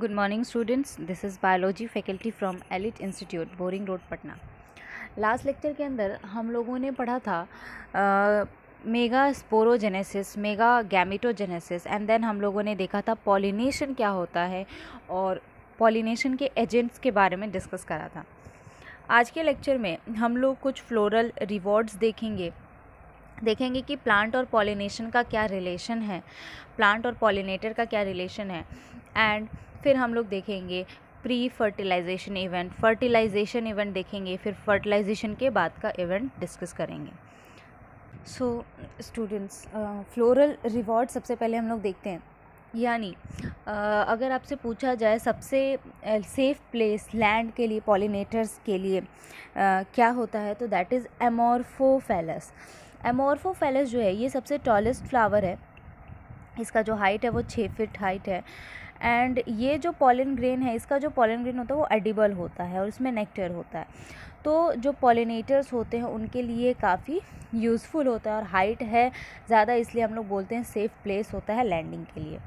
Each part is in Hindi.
good morning students this is biology faculty from Elite Institute Boring Road Patna last lecture के अंदर हम लोगों ने पढ़ा था mega sporogenesis mega gametogenesis and then हम लोगों ने देखा था पॉलिनेशन क्या होता है और पॉलिनेशन के एजेंट्स के बारे में डिस्कस करा था आज के लेक्चर में हम लोग कुछ फ्लोरल रिवॉर्ड्स देखेंगे देखेंगे कि प्लांट और पॉलिनेशन का क्या रिलेशन है प्लांट और पॉलिनेटर का क्या रिलेशन है एंड फिर हम लोग देखेंगे pre fertilization event fertilization event देखेंगे फिर फर्टिलाइजेशन के बाद का इवेंट डिस्कस करेंगे सो स्टूडेंट्स फ्लोरल रिवॉर्ड सबसे पहले हम लोग देखते हैं यानी अगर आपसे पूछा जाए सबसे सेफ प्लेस लैंड के लिए पॉलिनेटर्स के लिए uh, क्या होता है तो दैट इज़ एमोरफोफेलस एमोरफोफेलस जो है ये सबसे टॉलेस्ट फ्लावर है इसका जो हाइट है वो छः फिट हाइट है एंड ये जो पॉलिन ग्रेन है इसका जो पॉलिन ग्रेन होता है वो एडिबल होता है और इसमें नेक्टर होता है तो जो पॉलिनेटर्स होते हैं उनके लिए काफ़ी यूज़फुल होता है और हाइट है ज़्यादा इसलिए हम लोग बोलते हैं सेफ़ प्लेस होता है लैंडिंग के लिए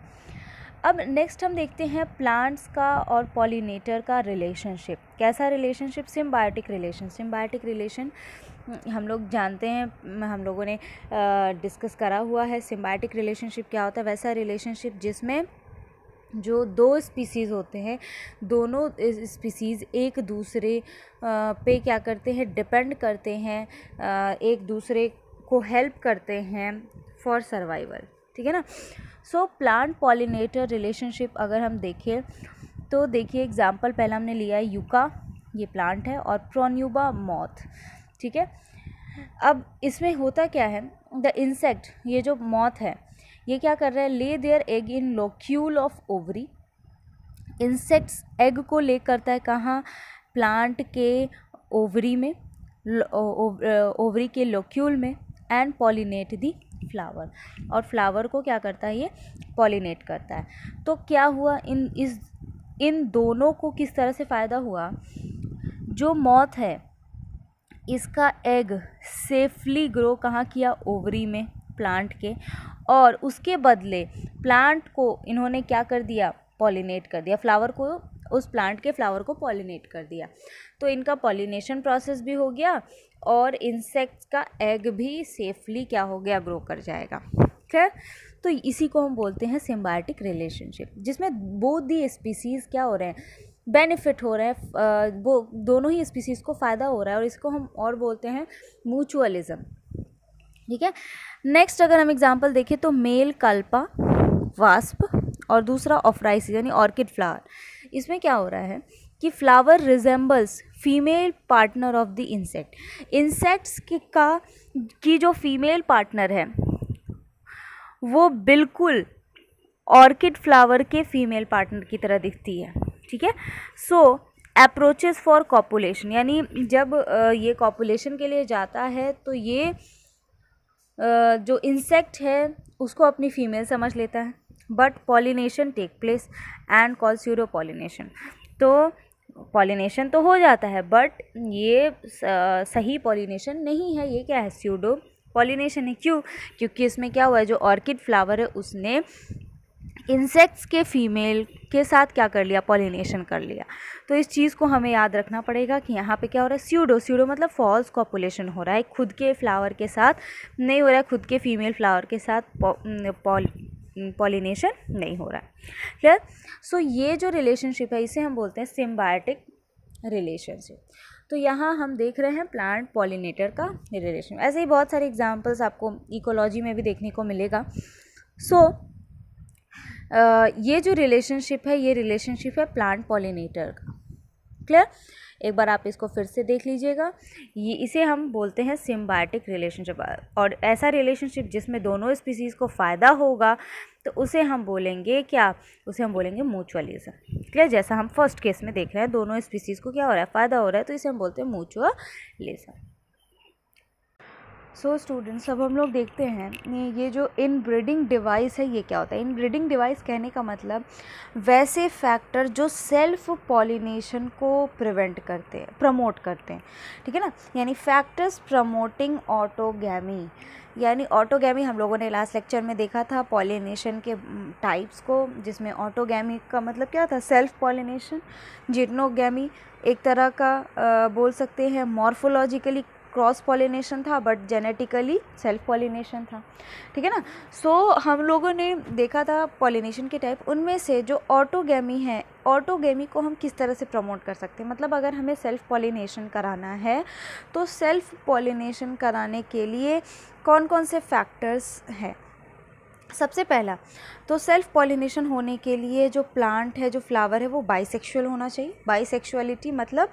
अब नेक्स्ट हम देखते हैं प्लांट्स का और पॉलिनेटर का रिलेशनशिप कैसा relationship symbiotic relation symbiotic relation हम लोग जानते हैं हम लोगों ने डिस्कस करा हुआ है सिम्बायोटिक रिलेशनशिप क्या होता है वैसा रिलेशनशिप जिसमें जो दो स्पीसीज़ होते हैं दोनों स्पीसीज़ एक दूसरे पे क्या करते हैं डिपेंड करते हैं एक दूसरे को हेल्प करते हैं फॉर सर्वाइवल ठीक है ना सो प्लांट पॉलिनेटर रिलेशनशिप अगर हम देखें तो देखिए एग्जाम्पल पहला हमने लिया है यूका ये प्लांट है और प्रोन्यूबा मॉथ ठीक है अब इसमें होता क्या है द इंसेक्ट ये जो मॉथ है ये क्या कर रहा है lay their egg in locule of ovary insects egg को ले करता है कहाँ प्लांट के ओवरी में ओवरी uh, के लोक्यूल में एंड पॉलिनेट दी फ्लावर और फ्लावर को क्या करता है ये पॉलिनेट करता है तो क्या हुआ इन इस इन दोनों को किस तरह से फ़ायदा हुआ जो मौत है इसका एग सेफली ग्रो कहाँ किया ओवरी में प्लांट के और उसके बदले प्लांट को इन्होंने क्या कर दिया पॉलिनेट कर दिया फ्लावर को उस प्लांट के फ्लावर को पॉलिनेट कर दिया तो इनका पॉलिनेशन प्रोसेस भी हो गया और इंसेक्ट्स का एग भी सेफली क्या हो गया ग्रो कर जाएगा खैर तो इसी को हम बोलते हैं सिम्बायोटिक रिलेशनशिप जिसमें बोध दी स्पीसीज़ क्या हो रहे हैं बेनिफिट हो रहे हैं वो दोनों ही स्पीसीज़ को फ़ायदा हो रहा है और इसको हम और बोलते हैं म्यूचुअलिज़म ठीक है नेक्स्ट अगर हम एग्जाम्पल देखें तो मेल कल्पा वास्प और दूसरा ऑफराइस यानी ऑर्किड फ्लावर इसमें क्या हो रहा है कि flower resembles female partner of the insect insects का की जो फीमेल पार्टनर है वो बिल्कुल ऑर्किड फ्लावर के फीमेल पार्टनर की तरह दिखती है ठीक है सो अप्रोचेस फॉर कॉपुलेशन यानी जब ये कॉपुलेशन के लिए जाता है तो ये जो इंसेक्ट है उसको अपनी फीमेल समझ लेता है but pollination take place and call सीरो पॉलिनेशन तो पॉलिनेशन तो हो जाता है बट ये सही पॉलिनेशन नहीं है ये क्या है स्यूडो पॉलिनेशन है क्यों क्योंकि इसमें क्या हुआ है जो ऑर्किड फ्लावर है उसने इंसेक्ट्स के फीमेल के साथ क्या कर लिया पॉलिनेशन कर लिया तो इस चीज़ को हमें याद रखना पड़ेगा कि यहाँ पे क्या हो रहा है स्यूडो स्यूडो मतलब फॉल्स कॉपुलेशन हो रहा है खुद के फ्लावर के साथ नहीं हो रहा है खुद के फीमेल फ्लावर के साथ पॉल पॉलिनेशन नहीं हो रहा है क्लियर सो so, ये जो रिलेशनशिप है इसे हम बोलते हैं सिम्बायोटिक रिलेशनशिप तो यहाँ हम देख रहे हैं प्लांट पॉलिनेटर का रिलेशन ऐसे ही बहुत सारे एग्जाम्पल्स आपको इकोलॉजी में भी देखने को मिलेगा सो so, ये जो रिलेशनशिप है ये रिलेशनशिप है प्लांट पॉलिनेटर का क्लियर एक बार आप इसको फिर से देख लीजिएगा ये इसे हम बोलते हैं सिम्बायोटिक रिलेशनशिप और ऐसा रिलेशनशिप जिसमें दोनों स्पीसीज़ को फ़ायदा होगा तो उसे हम बोलेंगे क्या उसे हम बोलेंगे म्यूचुअलिज्म क्लियर जैसा हम फर्स्ट केस में देख रहे हैं दोनों स्पीसीज़ को क्या हो रहा है फ़ायदा हो रहा है तो इसे हम बोलते हैं म्यूचुअलिज्म सो so स्टूडेंट्स अब हम लोग देखते हैं ये जो इन ब्रीडिंग डिवाइस है ये क्या होता है इन ब्रीडिंग डिवाइस कहने का मतलब वैसे फैक्टर जो सेल्फ पॉलिनेशन को प्रिवेंट करते हैं प्रमोट करते हैं ठीक है ना यानी फैक्टर्स प्रमोटिंग ऑटोगैमी यानी ऑटोगैमी हम लोगों ने लास्ट लेक्चर में देखा था पॉलिनेशन के टाइप्स को जिसमें ऑटोगैमी का मतलब क्या था सेल्फ पॉलिनेशन जिटनोगैमी एक तरह का आ, बोल सकते हैं मॉर्फोलॉजिकली क्रॉस पॉलिनेशन था बट जेनेटिकली सेल्फ पॉलिनेशन था ठीक है ना सो so, हम लोगों ने देखा था पॉलिनेशन के टाइप उनमें से जो ऑटोगेमी है ऑटोगेमी को हम किस तरह से प्रमोट कर सकते हैं मतलब अगर हमें सेल्फ पॉलिनेशन कराना है तो सेल्फ पॉलिनेशन कराने के लिए कौन कौन से फैक्टर्स हैं सबसे पहला तो सेल्फ पॉलिनेशन होने के लिए जो प्लांट है जो फ्लावर है वो बाइसेक्सुअल होना चाहिए बाइसेक्सुअलिटी मतलब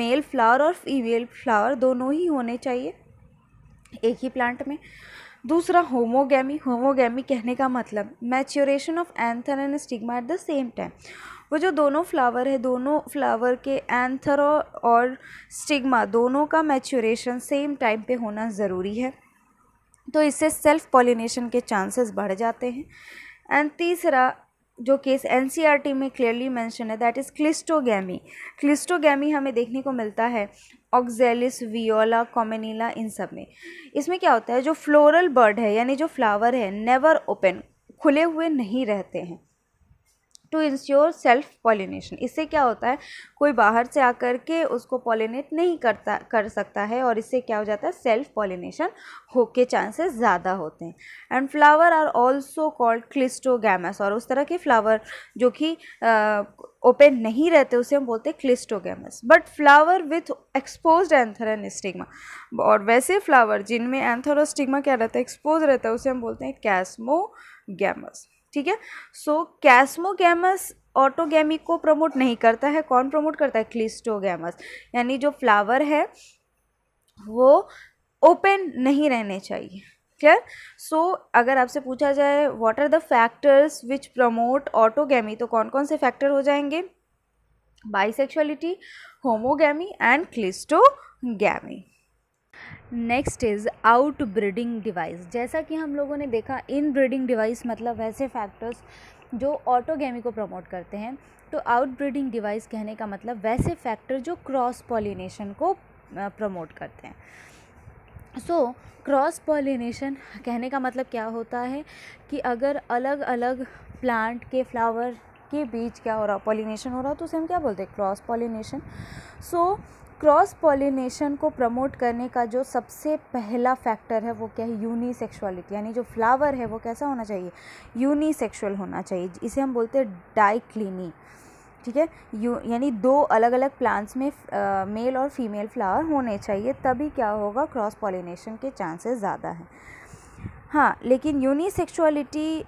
मेल फ्लावर और फीमेल फ्लावर दोनों ही होने चाहिए एक ही प्लांट में दूसरा होमोगेमी होमोगेमी कहने का मतलब maturation of anther and stigma at the same time वो जो दोनों फ्लावर है दोनों फ्लावर के एंथर और स्टिग्मा दोनों का मैच्योरेशन सेम टाइम पे होना ज़रूरी है तो इससे सेल्फ पॉलिनेशन के चांसेस बढ़ जाते हैं एंड तीसरा जो केस एन e में क्लियरली मेंशन है दैट इज़ क्लिस्टोगैमी क्लिस्टोगैमी हमें देखने को मिलता है ऑक्जेलिस वियोला कॉमेनीला इन सब में इसमें क्या होता है जो फ्लोरल बर्ड है यानी जो फ्लावर है नेवर ओपन खुले हुए नहीं रहते हैं टू इंश्योर सेल्फ पॉलिनेशन इससे क्या होता है कोई बाहर से आकर के उसको पॉलिनेट नहीं करता कर सकता है और इससे क्या हो जाता है सेल्फ पॉलिनेशन हो के चांसेस ज़्यादा होते हैं and flower are also called cleistogamous और उस तरह के फ्लावर जो कि ओपन नहीं रहते उसे हम बोलते हैं cleistogamous but flower with expose anther and stigma और वैसे फ्लावर जिनमें एंथर और स्टिग्मा क्या रहता है एक्सपोज रहता है उसे हम बोलते हैं कैस्मोगेमस ठीक है सो कैस्मोगेमस ऑटोगेमी को प्रमोट नहीं करता है कौन प्रमोट करता है क्लिस्टोगेमस यानी जो फ्लावर है वो ओपन नहीं रहने चाहिए क्लियर सो so, अगर आपसे पूछा जाए what are the factors which promote autogamy तो कौन कौन से फैक्टर हो जाएंगे bisexuality homogamy and cleistogamy next is outbreeding device जैसा कि हम लोगों ने देखा इन ब्रीडिंग डिवाइस मतलब वैसे फैक्टर्स जो ऑटोगेमी को प्रमोट करते हैं तो आउट ब्रीडिंग डिवाइस कहने का मतलब वैसे फैक्टर जो क्रॉस पॉलिनेशन को प्रमोट करते हैं सो क्रॉस पॉलिनेशन कहने का मतलब क्या होता है कि अगर अलग अलग प्लांट के फ्लावर के बीच क्या हो रहा पॉलिनेशन हो रहा तो उसे हम क्या बोलते हैं cross pollination so cross pollination को प्रमोट करने का जो सबसे पहला फैक्टर है वो क्या है यूनिसेक्सुअलिटी यानी जो फ्लावर है वो कैसा होना चाहिए यूनिसेक्सुअल होना चाहिए इसे हम बोलते हैं डाइक्लिनी ठीक है यू यानी दो अलग अलग प्लांट्स में आ, मेल और फीमेल फ्लावर होने चाहिए तभी क्या होगा क्रॉस पॉलिनेशन के चांसेस ज़्यादा हैं हाँ लेकिन यूनिसेक्सुअलिटी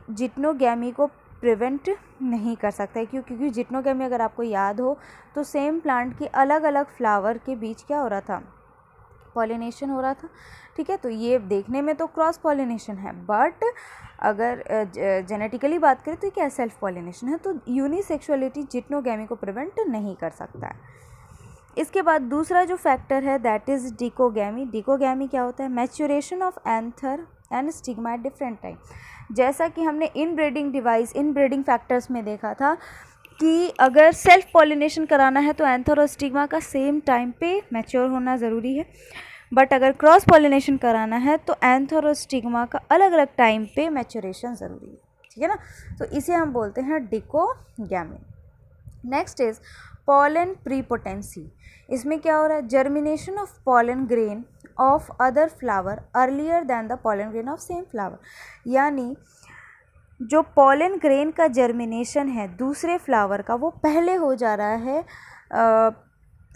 गैमी को प्रिवेंट नहीं कर सकता क्यों क्योंकि क्योंकि जिटनोगेमी अगर आपको याद हो तो सेम प्लांट के अलग अलग फ्लावर के बीच क्या हो रहा था पॉलिनेशन हो रहा था ठीक है तो ये देखने में तो क्रॉस पॉलिनेशन है बट अगर जेनेटिकली बात करें तो क्या सेल्फ पॉलिनेशन है तो यूनिसेक्सुअलिटी जिटनोगेमी को प्रिवेंट नहीं कर सकता है इसके बाद दूसरा जो फैक्टर है दैट इज़ डिकोगैमी डिकोगैमी क्या होता है maturation of anther and stigma at different time जैसा कि हमने inbreeding device inbreeding factors में देखा था कि अगर सेल्फ पॉलिनेशन कराना है तो एंथर और स्टिग्मा का सेम टाइम पे मैच्योर होना ज़रूरी है बट अगर क्रॉस पॉलिनेशन कराना है तो एंथर और स्टिग्मा का अलग अलग टाइम पे मैच्योरेशन ज़रूरी है ठीक है ना तो इसे हम बोलते हैं गैमिन नेक्स्ट इज़ पॉलन प्रीपोटेंसी इसमें क्या हो रहा है germination of pollen grain of other flower earlier than the pollen grain of same flower यानी जो पोलन ग्रेन का जर्मिनेशन है दूसरे फ्लावर का वो पहले हो जा रहा है आ,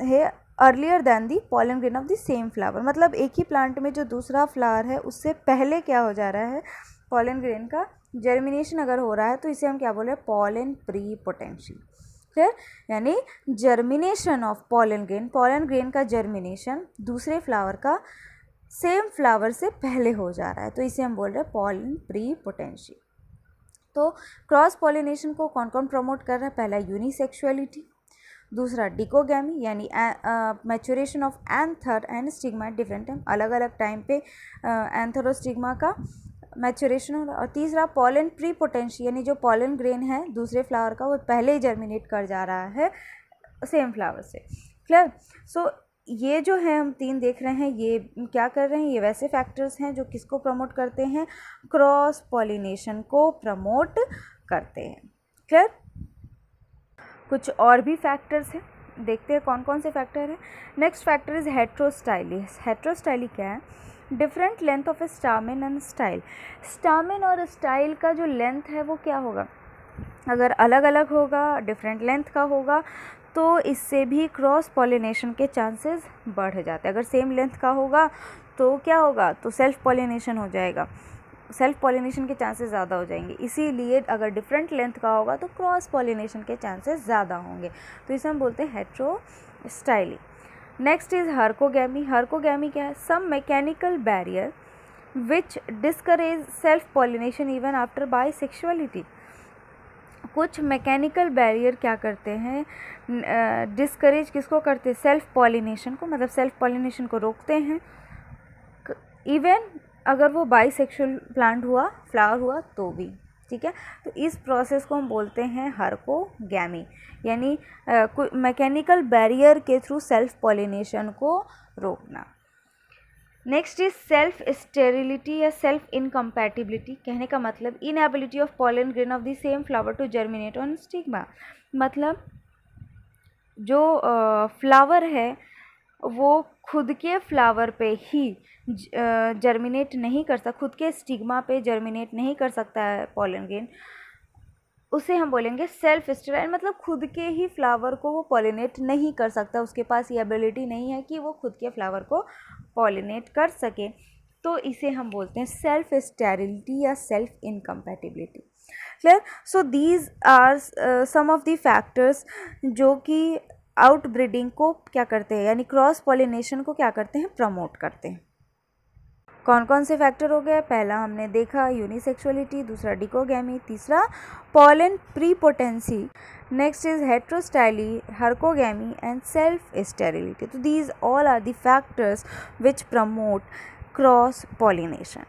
है earlier than the pollen grain of the same flower मतलब एक ही प्लांट में जो दूसरा फ्लावर है उससे पहले क्या हो जा रहा है पॉलन ग्रेन का जर्मिनेशन अगर हो रहा है तो इसे हम क्या बोल रहे हैं पॉलन प्री पोटेंशियल फैक्टर यानी germination of pollen grain pollen grain का जर्मिनेशन दूसरे फ्लावर का सेम फ्लावर से पहले हो जा रहा है तो इसे हम बोल रहे हैं पॉलन प्री पोटेंशियल तो क्रॉस पॉलिनेशन को कौन कौन प्रमोट कर रहा है पहला यूनिसेक्सुअलिटी दूसरा डिकोगैमी यानी maturation of anther and stigma different time अलग अलग टाइम पे एंथर और स्टिग्मा का मैचुरेशन हो रहा और तीसरा पॉलन प्री पोटेंशियल यानी जो पॉलन ग्रेन है दूसरे फ्लावर का वो पहले ही जर्मिनेट कर जा रहा है सेम फ्लावर से क्लियर सो ये जो है हम तीन देख रहे हैं ये क्या कर रहे हैं ये वैसे फैक्टर्स हैं जो किसको प्रमोट करते हैं क्रॉस पॉलिनेशन को प्रमोट करते हैं क्लियर कुछ और भी फैक्टर्स हैं देखते हैं कौन कौन से फैक्टर हैं next factor is heterostyly heterostyly क्या है different length of stamen and style stamen और स्टाइल का जो लेंथ है वो क्या होगा अगर अलग अलग होगा डिफरेंट लेंथ का होगा तो इससे भी क्रॉस पॉलिनेशन के चांसेस बढ़ जाते हैं अगर सेम लेंथ का होगा तो क्या होगा तो सेल्फ पॉलिनेशन हो जाएगा सेल्फ पॉलिनेशन के चांसेस ज़्यादा हो जाएंगे इसीलिए अगर डिफरेंट लेंथ का होगा तो क्रॉस पॉलिनेशन के चांसेस ज़्यादा होंगे तो इसे हम बोलते हैं hetero styling next is herkogamy herkogamy क्या है some mechanical barrier which discourage self pollination even after bisexuality कुछ मैकेनिकल बैरियर क्या करते हैं डिस्करेज किसको करते हैं सेल्फ पॉलिनेशन को मतलब सेल्फ पॉलिनेशन को रोकते हैं इवन अगर वो बाईसेक्सुअल प्लांट हुआ फ्लावर हुआ तो भी ठीक है तो इस प्रोसेस को हम बोलते हैं हरकोगैमी यानी मैकेनिकल बैरियर के थ्रू सेल्फ पॉलिनेशन को रोकना नेक्स्ट इज सेल्फ स्टेरिलिटी या सेल्फ इनकम्पैटिबिलिटी कहने का मतलब inability of pollen grain of the same flower to germinate on stigma मतलब जो फ्लावर है वो खुद के फ्लावर पे ही जर्मिनेट नहीं कर सकता खुद के स्टिग्मा पे जर्मिनेट नहीं कर सकता है पॉलन ग्रेन उसे हम बोलेंगे सेल्फ स्टेराइल मतलब खुद के ही फ्लावर को वो पॉलिनेट नहीं कर सकता उसके पास ये एबिलिटी नहीं है कि वो खुद के फ्लावर को पॉलिनेट कर सके तो इसे हम बोलते हैं सेल्फ स्टेरिलिटी या self incompatibility clear so these are some of the factors जो कि आउटब्रीडिंग को क्या करते हैं यानी क्रॉस पॉलिनेशन को क्या करते हैं प्रमोट करते हैं कौन कौन से फैक्टर हो गए पहला हमने देखा यूनिसेक्सुअलिटी दूसरा डिकोगैमी तीसरा pollen prepotency next is heterostyly herkogamy and self sterility तो these all are the factors which promote cross pollination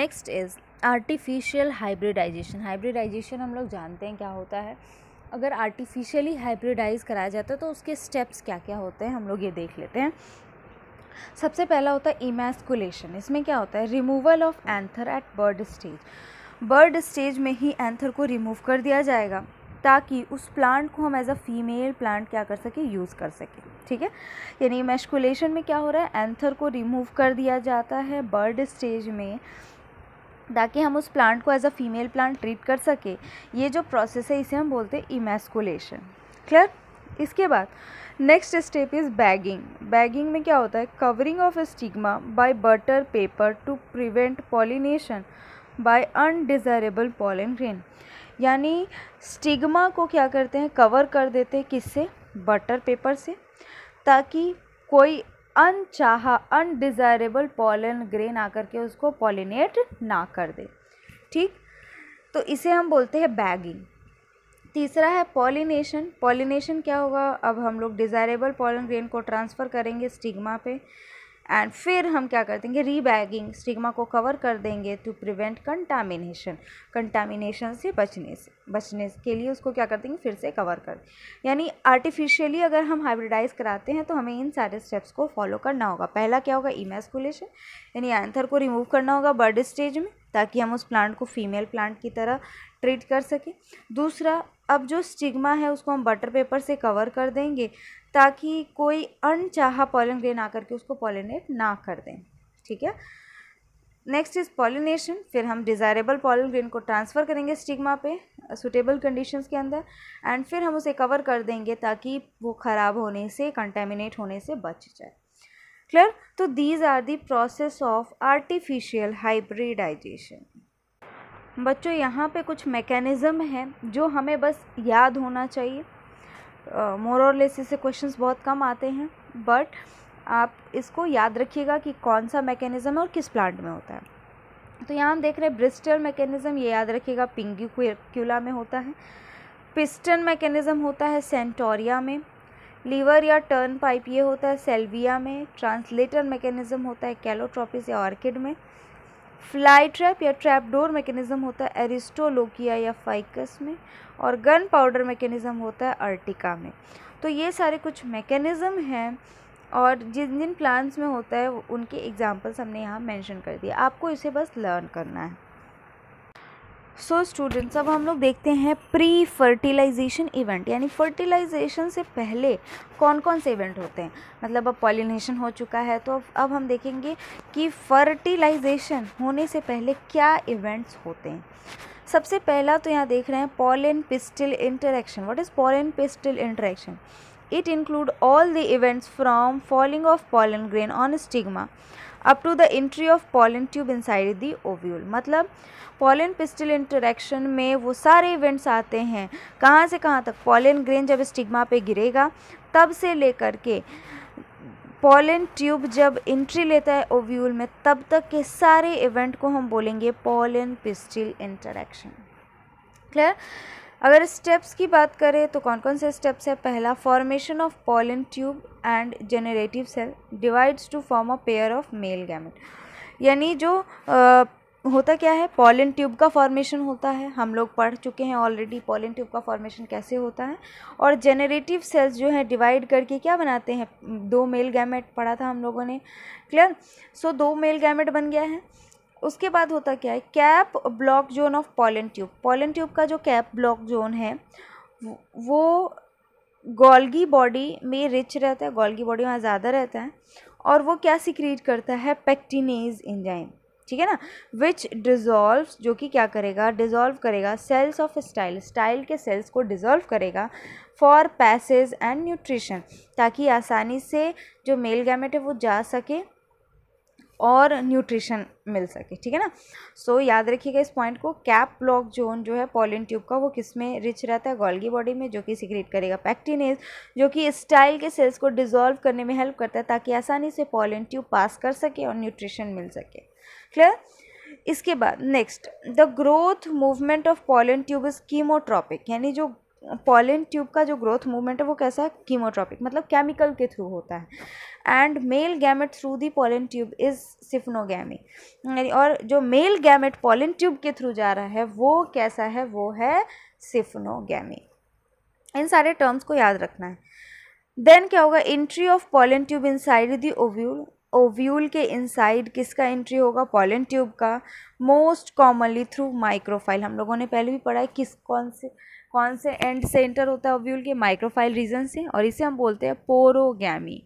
next is artificial hybridization hybridization हम लोग जानते हैं क्या होता है अगर आर्टिफिशियली हाइब्रिडाइज कराया जाता है तो उसके स्टेप्स क्या क्या होते हैं हम लोग ये देख लेते हैं सबसे पहला होता है इमेस्कुलेशन इसमें क्या होता है removal of anther at bird stage bird stage में ही एंथर को रिमूव कर दिया जाएगा ताकि उस प्लांट को हम एज अ फीमेल प्लांट क्या कर सके यूज़ कर सके ठीक है यानी मेस्कुलेशन में क्या हो रहा है एंथर को रिमूव कर दिया जाता है बर्ड स्टेज में ताकि हम उस प्लांट को as a female plant treat कर सके ये जो प्रोसेस है इसे हम बोलते हैं इमेस्कुलेशन क्लियर इसके बाद next step is bagging bagging में क्या होता है covering of stigma by butter paper to prevent pollination by undesirable pollen grain यानी स्टिग्मा को क्या करते हैं कवर कर देते हैं किससे बटर पेपर से ताकि कोई अनचाहा अनडिज़ायरेबल पॉलन ग्रेन आकर के उसको पॉलिनेट ना कर दे ठीक तो इसे हम बोलते हैं बैगिंग तीसरा है पॉलिनेशन पॉलिनेशन क्या होगा अब हम लोग डिज़ायरेबल पॉलन ग्रेन को ट्रांसफ़र करेंगे स्टिग्मा पे एंड फिर हम क्या कर देंगे रीबैगिंग स्टिग्मा को कवर कर देंगे टू प्रिवेंट कंटामिनेशन कंटामिनेशन से बचने से बचने के लिए उसको क्या कर देंगे फिर से कवर कर यानी आर्टिफिशियली अगर हम हाइब्रिडाइज कराते हैं तो हमें इन सारे स्टेप्स को फॉलो करना होगा पहला क्या होगा इमेस्कुलेशन यानी एंथर को रिमूव करना होगा बर्ड स्टेज में ताकि हम उस प्लांट को फीमेल प्लांट की तरह ट्रीट कर सकें दूसरा अब जो स्टिग्मा है उसको हम बटर पेपर से कवर कर देंगे ताकि कोई अनचाहा पॉलन ग्रेन आकर के उसको पॉलिनेट ना कर दें ठीक है नेक्स्ट इज़ पॉलिनेशन फिर हम डिज़ायरेबल पॉलन ग्रेन को ट्रांसफ़र करेंगे स्टिग्मा पे सुटेबल कंडीशंस के अंदर एंड फिर हम उसे कवर कर देंगे ताकि वो ख़राब होने से कंटेमिनेट होने से बच जाए क्लियर तो these are the process of artificial hybridization बच्चों यहाँ पे कुछ मैकेनिज़्म है जो हमें बस याद होना चाहिए मोर और लेस से क्वेश्चंस बहुत कम आते हैं बट आप इसको याद रखिएगा कि कौन सा मैकेनिज़्म है और किस प्लांट में होता है तो यहाँ हम देख रहे हैं ब्रिस्टल मैकेनिज़्म ये याद रखिएगा पिंगी क्यूला में होता है पिस्टन मैकेनिज़्म होता है सेंटोरिया में लीवर या टर्न पाइप ये होता है सेल्विया में ट्रांसलेटर मैकेनिज़्म होता है कैलोट्रॉपिस या ऑर्किड में फ्लाई ट्रैप या ट्रैप डोर मैकेनिज़्म होता है एरिस्टोलोकिया या फाइकस में और गन पाउडर मैकेनिज़्म होता है अर्टिका में तो ये सारे कुछ मैकेनिज़्म हैं और जिन जिन प्लांट्स में होता है उनके एग्जांपल्स हमने यहाँ मेंशन कर दिए आपको इसे बस लर्न करना है सो so, स्टूडेंट्स अब हम लोग देखते हैं प्री फर्टिलाइजेशन इवेंट यानी फर्टिलाइजेशन से पहले कौन कौन से इवेंट होते हैं मतलब अब पॉलिनेशन हो चुका है तो अब अब हम देखेंगे कि फर्टिलाइजेशन होने से पहले क्या इवेंट्स होते हैं सबसे पहला तो यहाँ देख रहे हैं pollen pistil interaction what is pollen pistil interaction it include all the events from falling of pollen grain on stigma up to the entry of pollen tube inside the ovule मतलब पॉलन पिस्टल इंटरेक्शन में वो सारे इवेंट्स आते हैं कहाँ से कहाँ तक पॉलन ग्रेन जब स्टिग्मा पे गिरेगा तब से लेकर के पॉलन ट्यूब जब एंट्री लेता है ओव्यूल में तब तक के सारे इवेंट को हम बोलेंगे पॉलन पिस्टिल इंटरेक्शन क्लियर अगर स्टेप्स की बात करें तो कौन कौन से स्टेप्स है पहला formation of pollen tube and generative cell divides to form a pair of male gamete यानी जो आ, होता क्या है पॉलन ट्यूब का फॉर्मेशन होता है हम लोग पढ़ चुके हैं ऑलरेडी पॉलन ट्यूब का फॉर्मेशन कैसे होता है और जेनरेटिव सेल्स जो है डिवाइड करके क्या बनाते हैं दो मेल गैमेट पढ़ा था हम लोगों ने क्लियर सो so, दो मेल गैमेट बन गया है उसके बाद होता क्या है cap block zone of pollen tube pollen tube का जो कैप ब्लॉक जोन है वो गोल्गी बॉडी में रिच रहता है गोल्गी बॉडी वहाँ ज़्यादा रहता है और वो क्या सिक्रीट करता है पेक्टिनेज इंजाइम ठीक है ना विच डिज़ोल्व जो कि क्या करेगा डिज़ोल्व करेगा सेल्स ऑफ स्टाइल स्टाइल के सेल्स को डिज़ोल्व करेगा फॉर पैसेज एंड न्यूट्रिशन ताकि आसानी से जो मेल गैमेट है वो जा सके और न्यूट्रिशन मिल सके ठीक है ना सो so, याद रखिएगा इस पॉइंट को कैप ब्लॉक जोन जो है पॉलिन ट्यूब का वो किस में रिच रहता है गॉल्गी बॉडी में जो कि सिक्रेट करेगा पैक्टिनेज जो कि स्टाइल के सेल्स को डिजोल्व करने में हेल्प करता है ताकि आसानी से पॉलिन ट्यूब पास कर सके और न्यूट्रिशन मिल सके क्लियर इसके बाद next the growth movement of pollen tube is chemotropic यानी जो पॉलिन ट्यूब का जो ग्रोथ मूवमेंट है वो कैसा है कीमोट्रॉपिक मतलब केमिकल के थ्रू होता है and male gamete through the pollen tube is siphonogamy और जो मेल गैमेट पोलन ट्यूब के थ्रू जा रहा है वो कैसा है वो है सिफनोगी इन सारे टर्म्स को याद रखना है देन क्या होगा entry of pollen tube in side the ovule ovule के इनसाइड किसका एंट्री होगा पॉलन ट्यूब का मोस्ट कॉमनली थ्रू माइक्रोफाइल हम लोगों ने पहले भी पढ़ा है किस कौन से कौन से एंड सेंटर होता है ओव्यूल के माइक्रोफाइल रीजन से और इसे हम बोलते हैं पोरोगैमी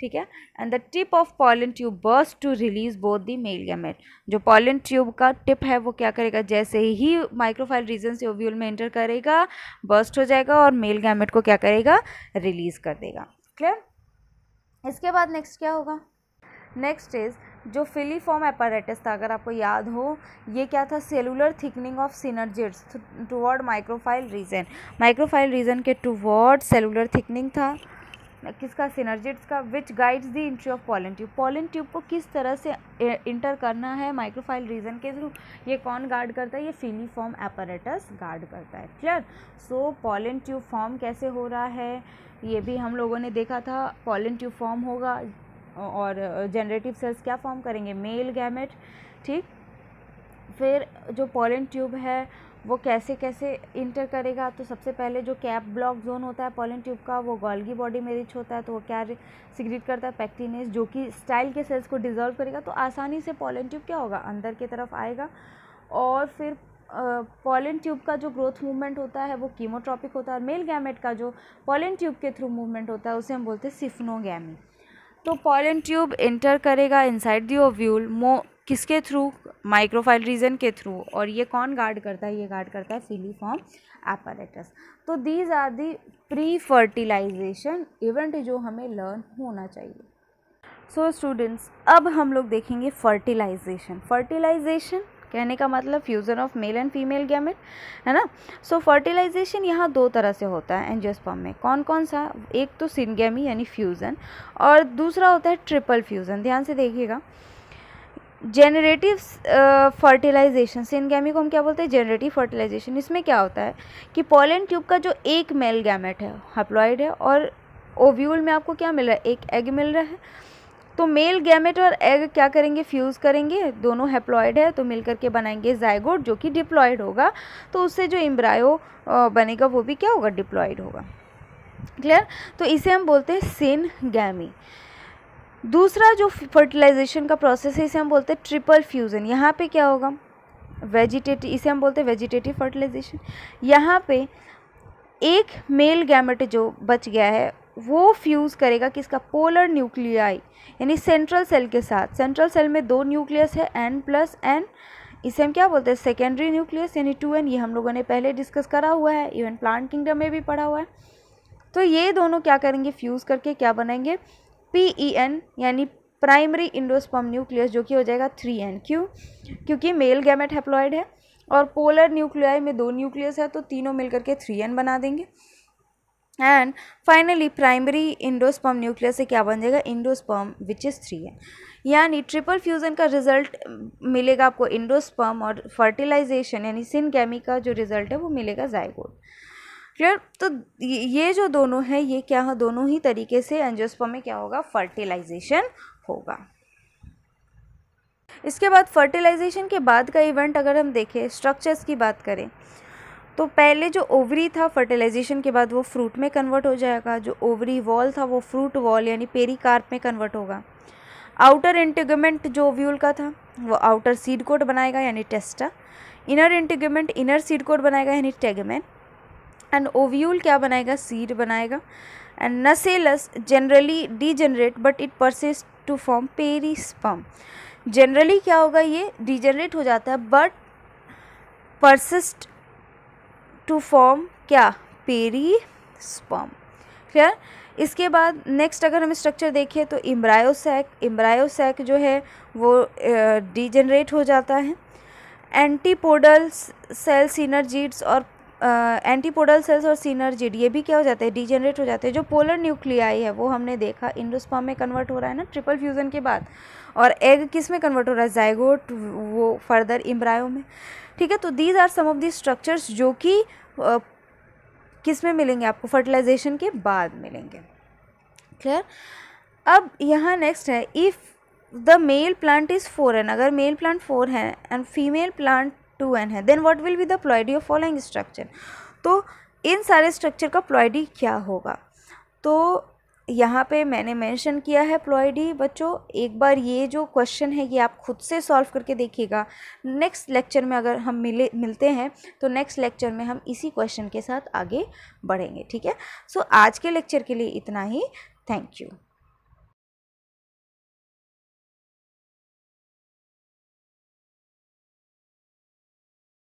ठीक है and the tip of pollen tube burst to release both the male gamete जो पॉलन ट्यूब का टिप है वो क्या करेगा जैसे ही माइक्रोफाइल रीजन से ओव्यूल में एंटर करेगा बर्स्ट हो जाएगा और मेल गैमेट को क्या करेगा रिलीज कर देगा क्लियर इसके बाद नेक्स्ट क्या होगा नेक्स्ट इज़ जो फिलीफॉर्म एपारेटस था अगर आपको याद हो ये क्या था cellular thickening of synergids toward micropyle region micropyle region के टुवर्ड सेलुलर थिकनिंग था किसका सिनर्जिट्स का which guides the entry of pollen tube pollen tube को किस तरह से इंटर करना है माइक्रोफाइल रीजन के थ्रू ये कौन गार्ड करता है ये फॉर्म एपरेटस गार्ड करता है clear so pollen tube form कैसे हो रहा है ये भी हम लोगों ने देखा था पॉलन ट्यूब फॉर्म होगा और जनरेटिव सेल्स क्या फॉर्म करेंगे मेल गैमेट ठीक फिर जो पॉलन ट्यूब है वो कैसे कैसे इंटर करेगा तो सबसे पहले जो कैप ब्लॉक जोन होता है पॉलिन ट्यूब का वो गॉल्गी बॉडी में रिच होता है तो वो क्या सिगरेट करता है पैक्टिनेस जो कि स्टाइल के सेल्स को डिजॉल्व करेगा तो आसानी से पोलन ट्यूब क्या होगा अंदर की तरफ आएगा और फिर पॉलन ट्यूब का जो ग्रोथ मूवमेंट होता है वो कीमोट्रॉपिक होता है और मेल गैमेट का जो पॉलन ट्यूब के थ्रू मूवमेंट होता है उसे हम बोलते हैं सिफनोगैमी तो पॉलन ट्यूब इंटर करेगा इनसाइड दी ओव्यूल मो किसके थ्रू माइक्रोफाइल रीजन के थ्रू और ये कौन गार्ड करता है ये गार्ड करता है फिलीफॉर्म एपारेटस तो these are the pre fertilization event जो हमें लर्न होना चाहिए सो so, स्टूडेंट्स अब हम लोग देखेंगे फर्टिलाइजेशन फर्टिलाइजेशन कहने का मतलब fusion of male and female gamete है ना सो फर्टिलाइजेशन यहाँ दो तरह से होता है एंजियोस्पर्म में कौन कौन सा एक तो सिनगेमी यानी फ्यूज़न और दूसरा होता है ट्रिपल फ्यूज़न ध्यान से देखिएगा जेनरेटिव फर्टिलाइजेशन सिनगैमी को हम क्या बोलते हैं जेनरेटिव फर्टिलाइजेशन इसमें क्या होता है कि पॉलन ट्यूब का जो एक मेल गैमेट है हप्लॉइड है और ओव्यूल में आपको क्या मिल रहा है एक एग मिल रहा है तो मेल गैमेट और एग क्या करेंगे फ्यूज़ करेंगे दोनों हेप्लॉयड है तो मिलकर के बनाएंगे जायगोड जो कि डिप्लॉयड होगा तो उससे जो इम्ब्रायो uh, बनेगा वो भी क्या होगा डिप्लॉयड होगा क्लियर तो इसे हम बोलते हैं सिन गैमी दूसरा जो फर्टिलाइजेशन का प्रोसेस है इसे हम बोलते हैं ट्रिपल फ्यूज़न यहाँ पे क्या होगा वेजिटेटिव इसे हम बोलते हैं वेजिटेटिव फर्टिलाइजेशन यहाँ पे एक मेल गैमेट जो बच गया है वो फ्यूज़ करेगा किसका पोलर न्यूक्लियाई यानी सेंट्रल सेल के साथ सेंट्रल सेल में दो न्यूक्लियस है एन प्लस एन इसे हम क्या बोलते हैं सेकेंडरी न्यूक्लियस यानी टू एन ये हम लोगों ने पहले डिस्कस करा हुआ है इवन प्लांट किंगडम में भी पढ़ा हुआ है तो ये दोनों क्या करेंगे फ्यूज़ करके क्या बनाएंगे पी ई एन यानी प्राइमरी इंडोस्पम न्यूक्लियस जो कि हो जाएगा थ्री एन क्यों क्योंकि मेल गैमेट हेप्लॉयड है और पोलर न्यूक्लियाई में दो न्यूक्लियस है तो तीनों मिलकर के थ्री एन बना देंगे and finally primary endosperm nucleus से क्या बन जाएगा endosperm which is three N यानी ट्रिपल फ्यूज़न का रिजल्ट मिलेगा आपको इंडोस्पम और फर्टिलाइजेशन यानी सिनकेमी का जो रिजल्ट है वो मिलेगा जायगोड क्लियर तो ये जो दोनों है ये क्या है दोनों ही तरीके से एंजियोस्पर्म में क्या होगा फर्टिलाइजेशन होगा इसके बाद फर्टिलाइजेशन के बाद का इवेंट अगर हम देखें स्ट्रक्चर्स की बात करें तो पहले जो ओवरी था फर्टिलाइजेशन के बाद वो फ्रूट में कन्वर्ट हो जाएगा जो ओवरी वॉल था वो फ्रूट वॉल यानी कार्प में कन्वर्ट होगा आउटर इंटिगमेंट जो ओव्यूल का था वो आउटर सीड कोट बनाएगा यानी testa inner integument inner seed coat बनाएगा यानी टेगमेंट एंड ओव्यूल क्या बनाएगा सीड बनाएगा and nucellus generally degenerate but it persist to form sperm generally क्या होगा ये डिजनरेट हो जाता है बट परसिस्ट टू फॉर्म क्या पेरी स्पम क्लियर इसके बाद नेक्स्ट अगर हम स्ट्रक्चर देखें तो इम्ब्रायोसैक इम्ब्रायोसैक जो है वो डिजनरेट हो जाता है एंटीपोडल सेल सीनरजीड्स और एंटीपोडल सेल्स और सीनर्जिड ये भी क्या हो जाते हैं डिजेनरेट हो जाते हैं जो पोलर न्यूक्लियाई है वो हमने देखा इंडोस्पर्म में कन्वर्ट हो रहा है ना ट्रिपल फ्यूज़न के बाद और एग किस में कन्वर्ट हो रहा है जाइगोट वो फर्दर इम्ब्रायो में ठीक है तो these are some of the structures जो कि किस में मिलेंगे आपको फर्टिलाइजेशन के बाद मिलेंगे क्लियर अब यहाँ नेक्स्ट है if the male plant is four N अगर मेल प्लांट फोर है and female plant two N है then what will be the ploidy of following structure तो इन सारे स्ट्रक्चर का प्लॉयडी क्या होगा तो यहाँ पे मैंने मेंशन किया है प्लॉयडी बच्चों एक बार ये जो क्वेश्चन है ये आप खुद से सॉल्व करके देखिएगा नेक्स्ट लेक्चर में अगर हम मिले मिलते हैं तो नेक्स्ट लेक्चर में हम इसी क्वेश्चन के साथ आगे बढ़ेंगे ठीक है सो so, आज के लेक्चर के लिए इतना ही थैंक यू